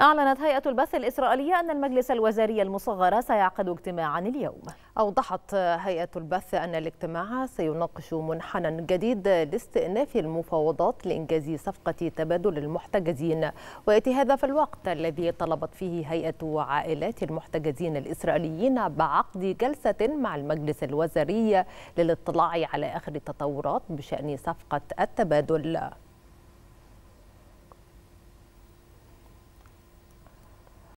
أعلنت هيئة البث الإسرائيلية أن المجلس الوزاري المصغر سيعقد اجتماعا اليوم أوضحت هيئة البث أن الاجتماع سيناقش منحنى جديد لاستئناف المفاوضات لإنجاز صفقة تبادل المحتجزين ويأتي هذا في الوقت الذي طلبت فيه هيئة عائلات المحتجزين الإسرائيليين بعقد جلسة مع المجلس الوزاري للاطلاع على آخر التطورات بشأن صفقة التبادل